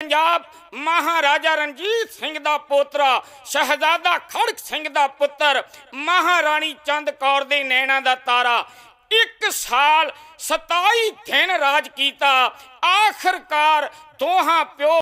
ਪੰਜਾਬ ਮਹਾਰਾਜਾ ਰਣਜੀਤ ਸਿੰਘ ਦਾ ਪੋਤਰਾ ਸ਼ਹਿਜ਼ਾਦਾ ਖੜਕ ਸਿੰਘ ਦਾ ਪੁੱਤਰ ਮਹਾਰਾਣੀ ਚੰਦ ਕੌਰ ਦੇ ਨੈਣਾ ਦਾ ਤਾਰਾ 1 ਸਾਲ 27 ਦਿਨ ਰਾਜ ਕੀਤਾ ਆਖਰਕਾਰ ਦੋਹਾਂ ਪਿਓ